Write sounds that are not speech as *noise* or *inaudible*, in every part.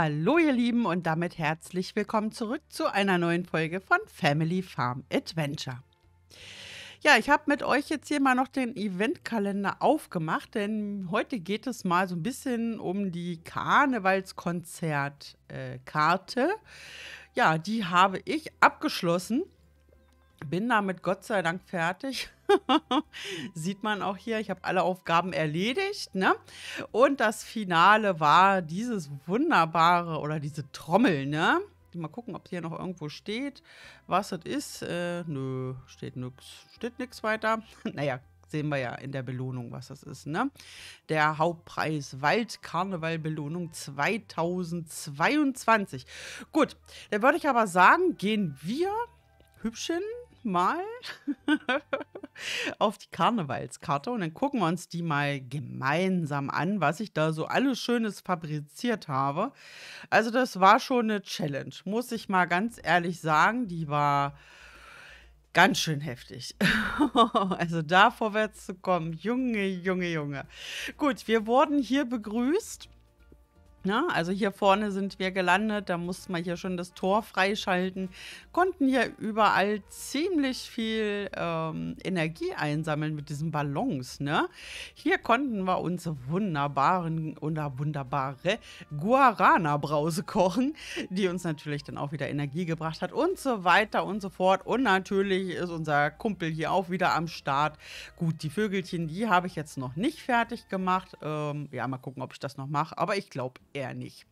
Hallo ihr Lieben und damit herzlich willkommen zurück zu einer neuen Folge von Family Farm Adventure. Ja, ich habe mit euch jetzt hier mal noch den Eventkalender aufgemacht, denn heute geht es mal so ein bisschen um die Karnevalskonzertkarte. Äh, ja, die habe ich abgeschlossen bin damit Gott sei Dank fertig. *laughs* Sieht man auch hier, ich habe alle Aufgaben erledigt. Ne? Und das Finale war dieses wunderbare oder diese Trommel. Ne? Mal gucken, ob hier noch irgendwo steht, was das ist. Äh, nö, steht nichts Steht nix weiter. *laughs* naja, sehen wir ja in der Belohnung, was das ist. Ne? Der Hauptpreis Waldkarneval Belohnung 2022. Gut, dann würde ich aber sagen, gehen wir, Hübschen, mal *laughs* auf die Karnevalskarte und dann gucken wir uns die mal gemeinsam an, was ich da so alles Schönes fabriziert habe. Also das war schon eine Challenge, muss ich mal ganz ehrlich sagen. Die war ganz schön heftig. *laughs* also da vorwärts zu kommen, Junge, Junge, Junge. Gut, wir wurden hier begrüßt Ne? Also hier vorne sind wir gelandet, da musste man hier schon das Tor freischalten, konnten hier überall ziemlich viel ähm, Energie einsammeln mit diesen Ballons. Ne? Hier konnten wir uns wunderbaren oder wunderbare Guarana-Brause kochen, die uns natürlich dann auch wieder Energie gebracht hat und so weiter und so fort. Und natürlich ist unser Kumpel hier auch wieder am Start. Gut, die Vögelchen, die habe ich jetzt noch nicht fertig gemacht. Ähm, ja, mal gucken, ob ich das noch mache, aber ich glaube, er nicht.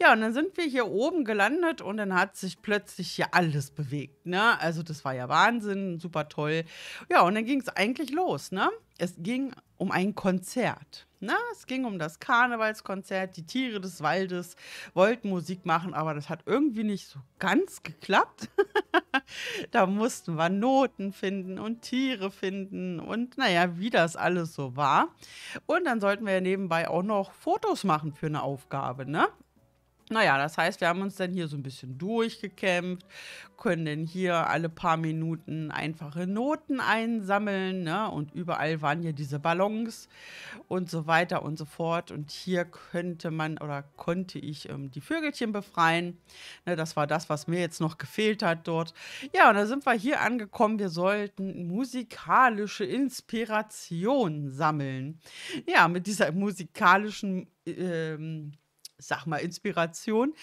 Ja, und dann sind wir hier oben gelandet und dann hat sich plötzlich hier alles bewegt. Ne? Also das war ja Wahnsinn, super toll. Ja, und dann ging es eigentlich los. Ne? es ging um ein Konzert. Na, ne? es ging um das Karnevalskonzert. Die Tiere des Waldes wollten Musik machen, aber das hat irgendwie nicht so ganz geklappt. *laughs* da mussten wir Noten finden und Tiere finden und naja, wie das alles so war. Und dann sollten wir nebenbei auch noch Fotos machen für eine Aufgabe, ne? Naja, das heißt, wir haben uns dann hier so ein bisschen durchgekämpft, können dann hier alle paar Minuten einfache Noten einsammeln ne? und überall waren hier diese Ballons und so weiter und so fort. Und hier könnte man oder konnte ich ähm, die Vögelchen befreien. Ne, das war das, was mir jetzt noch gefehlt hat dort. Ja, und da sind wir hier angekommen. Wir sollten musikalische Inspiration sammeln. Ja, mit dieser musikalischen ähm, sag mal, Inspiration,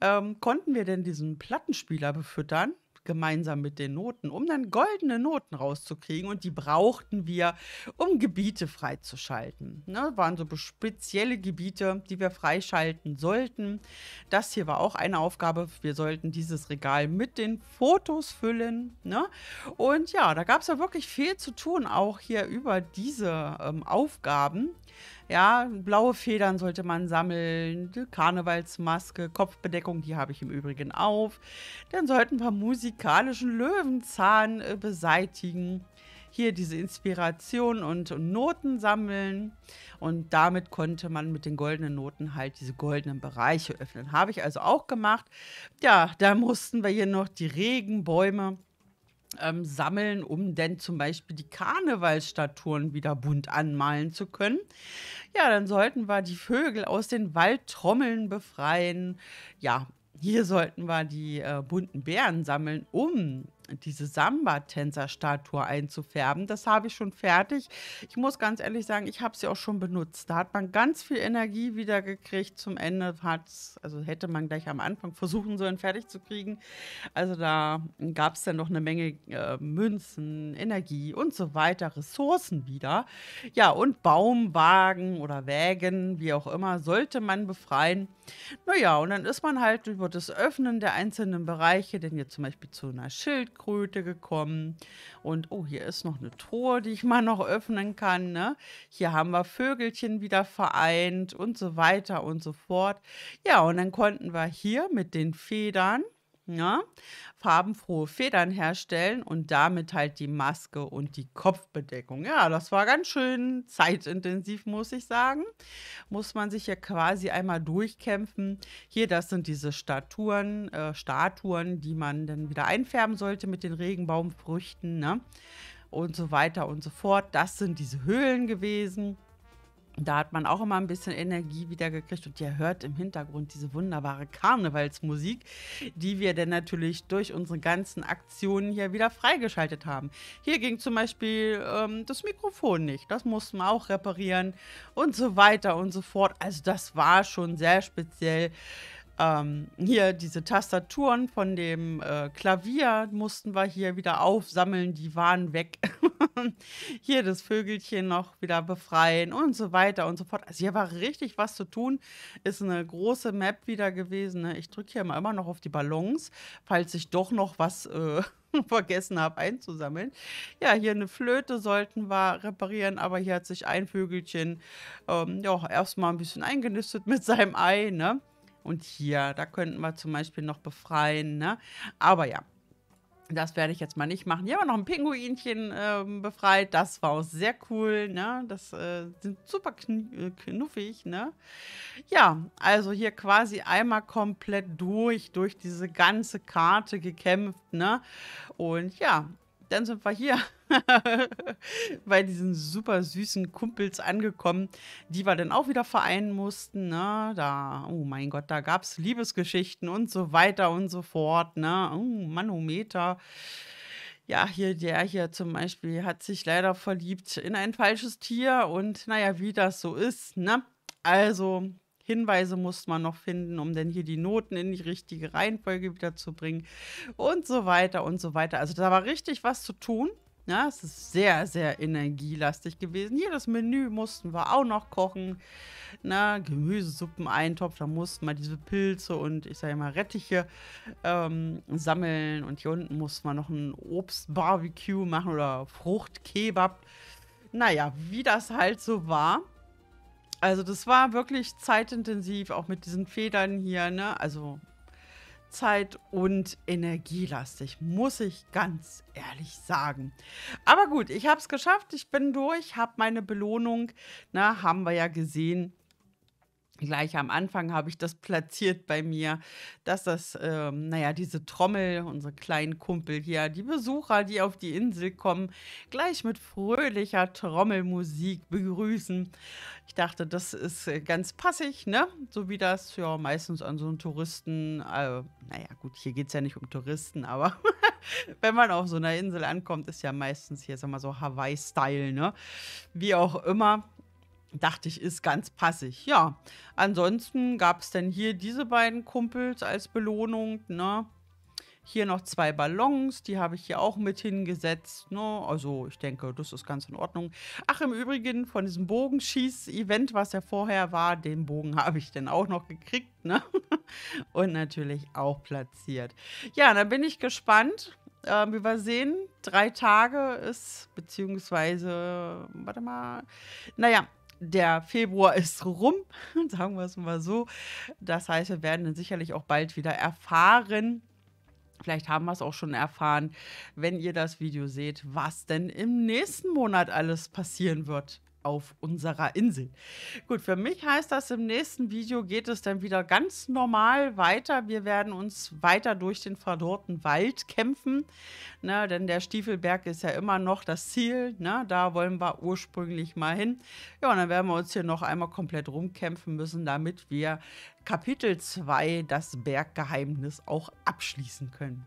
ähm, konnten wir denn diesen Plattenspieler befüttern, gemeinsam mit den Noten, um dann goldene Noten rauszukriegen. Und die brauchten wir, um Gebiete freizuschalten. Ne, waren so spezielle Gebiete, die wir freischalten sollten. Das hier war auch eine Aufgabe. Wir sollten dieses Regal mit den Fotos füllen. Ne? Und ja, da gab es ja wirklich viel zu tun, auch hier über diese ähm, Aufgaben. Ja, blaue Federn sollte man sammeln, Karnevalsmaske, Kopfbedeckung, die habe ich im Übrigen auf. Dann sollten wir musikalischen Löwenzahn äh, beseitigen. Hier diese Inspiration und, und Noten sammeln. Und damit konnte man mit den goldenen Noten halt diese goldenen Bereiche öffnen. Habe ich also auch gemacht. Ja, da mussten wir hier noch die Regenbäume ähm, sammeln, um denn zum Beispiel die Karnevalsstatuen wieder bunt anmalen zu können. Ja, dann sollten wir die Vögel aus den Waldtrommeln befreien. Ja, hier sollten wir die äh, bunten Bären sammeln, um diese Samba-Tänzer-Statue einzufärben. Das habe ich schon fertig. Ich muss ganz ehrlich sagen, ich habe sie auch schon benutzt. Da hat man ganz viel Energie wieder gekriegt. Zum Ende hat's, also hätte man gleich am Anfang versuchen sollen, fertig zu kriegen. Also da gab es dann noch eine Menge äh, Münzen, Energie und so weiter, Ressourcen wieder. Ja, und Baumwagen oder Wägen, wie auch immer, sollte man befreien. Naja, und dann ist man halt über das Öffnen der einzelnen Bereiche, denn jetzt zum Beispiel zu einer Schild Schildkröte gekommen. Und oh, hier ist noch eine Truhe, die ich mal noch öffnen kann. Ne? Hier haben wir Vögelchen wieder vereint und so weiter und so fort. Ja, und dann konnten wir hier mit den Federn ja, ne? farbenfrohe Federn herstellen und damit halt die Maske und die Kopfbedeckung. Ja, das war ganz schön zeitintensiv, muss ich sagen. Muss man sich ja quasi einmal durchkämpfen. Hier, das sind diese Statuen, äh, Statuen, die man dann wieder einfärben sollte mit den Regenbaumfrüchten ne? und so weiter und so fort. Das sind diese Höhlen gewesen da hat man auch immer ein bisschen Energie wieder gekriegt und ihr hört im Hintergrund diese wunderbare Karnevalsmusik, die wir dann natürlich durch unsere ganzen Aktionen hier wieder freigeschaltet haben. Hier ging zum Beispiel ähm, das Mikrofon nicht, das mussten wir auch reparieren und so weiter und so fort. Also das war schon sehr speziell. Ähm, hier diese Tastaturen von dem äh, Klavier mussten wir hier wieder aufsammeln, die waren weg. *laughs* hier das Vögelchen noch wieder befreien und so weiter und so fort. Also hier war richtig was zu tun. Ist eine große Map wieder gewesen. Ne? Ich drücke hier mal immer noch auf die Ballons, falls ich doch noch was äh, *laughs* vergessen habe einzusammeln. Ja, hier eine Flöte sollten wir reparieren, aber hier hat sich ein Vögelchen ähm, ja, erstmal ein bisschen eingenistet mit seinem Ei, ne? und hier. Da könnten wir zum Beispiel noch befreien, ne? Aber ja, das werde ich jetzt mal nicht machen. Hier haben wir noch ein Pinguinchen äh, befreit. Das war auch sehr cool, ne? Das äh, sind super äh, knuffig, ne? Ja, also hier quasi einmal komplett durch, durch diese ganze Karte gekämpft, ne? Und ja, dann sind wir hier *laughs* bei diesen super süßen Kumpels angekommen, die wir dann auch wieder vereinen mussten. Ne? Da, oh mein Gott, da gab es Liebesgeschichten und so weiter und so fort. Ne? Oh, Manometer. Ja, hier, der hier zum Beispiel hat sich leider verliebt in ein falsches Tier und naja, wie das so ist, ne? Also, Hinweise muss man noch finden, um dann hier die Noten in die richtige Reihenfolge wiederzubringen und so weiter und so weiter. Also da war richtig was zu tun. Ja, ne? es ist sehr, sehr energielastig gewesen. Hier das Menü mussten wir auch noch kochen. Na, ne? Gemüsesuppen, da mussten wir diese Pilze und ich sage mal Rettiche ähm, sammeln. Und hier unten mussten wir noch ein Obstbarbecue machen oder Fruchtkebab. Naja, wie das halt so war. Also das war wirklich zeitintensiv, auch mit diesen Federn hier, ne? Also Zeit- und energielastig, muss ich ganz ehrlich sagen. Aber gut, ich habe es geschafft, ich bin durch, habe meine Belohnung, na, ne, haben wir ja gesehen, Gleich am Anfang habe ich das platziert bei mir, dass das, ähm, naja, diese Trommel, unsere kleinen Kumpel hier, die Besucher, die auf die Insel kommen, gleich mit fröhlicher Trommelmusik begrüßen. Ich dachte, das ist äh, ganz passig, ne? So wie das ja meistens an so einen Touristen, äh, naja, gut, hier geht es ja nicht um Touristen, aber *laughs* wenn man auf so einer Insel ankommt, ist ja meistens hier, sag mal, so Hawaii-Style, ne? Wie auch immer dachte ich, ist ganz passig. Ja, ansonsten gab es denn hier diese beiden Kumpels als Belohnung, ne? Hier noch zwei Ballons, die habe ich hier auch mit hingesetzt. Ne? Also ich denke, das ist ganz in Ordnung. Ach, im Übrigen, von diesem Bogenschieß-Event, was ja vorher war, den Bogen *laughs* habe ich dann auch noch gekriegt. Ne? *laughs* Und natürlich auch platziert. Ja, da bin ich gespannt. Ähm, wie wir sehen, drei Tage ist, beziehungsweise, warte mal, naja, der Februar ist rum, *laughs* sagen wir es mal so. Das heißt, wir werden dann sicherlich auch bald wieder erfahren, Vielleicht haben wir es auch schon erfahren, wenn ihr das Video seht, was denn im nächsten Monat alles passieren wird auf unserer Insel. Gut, für mich heißt das, im nächsten Video geht es dann wieder ganz normal weiter. Wir werden uns weiter durch den verdorrten Wald kämpfen, ne, denn der Stiefelberg ist ja immer noch das Ziel. Ne, da wollen wir ursprünglich mal hin. Ja, und dann werden wir uns hier noch einmal komplett rumkämpfen müssen, damit wir Kapitel 2, das Berggeheimnis, auch abschließen können.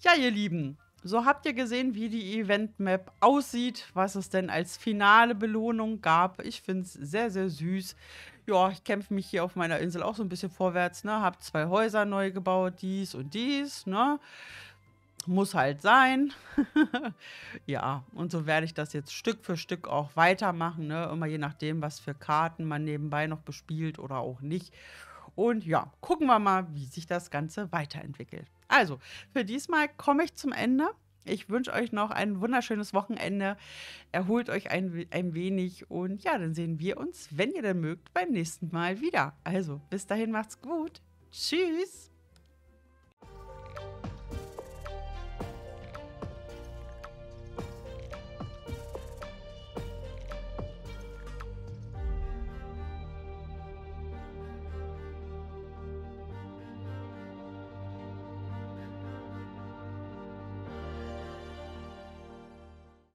Ja, ihr Lieben, so habt ihr gesehen, wie die Event-Map aussieht, was es denn als finale Belohnung gab. Ich finde es sehr, sehr süß. Ja, ich kämpfe mich hier auf meiner Insel auch so ein bisschen vorwärts, ne? Hab zwei Häuser neu gebaut, dies und dies, ne? Muss halt sein. *laughs* ja, und so werde ich das jetzt Stück für Stück auch weitermachen, ne? Immer je nachdem, was für Karten man nebenbei noch bespielt oder auch nicht. Und ja, gucken wir mal, wie sich das Ganze weiterentwickelt. Also, für diesmal komme ich zum Ende. Ich wünsche euch noch ein wunderschönes Wochenende. Erholt euch ein, ein wenig und ja, dann sehen wir uns, wenn ihr denn mögt, beim nächsten Mal wieder. Also, bis dahin macht's gut. Tschüss.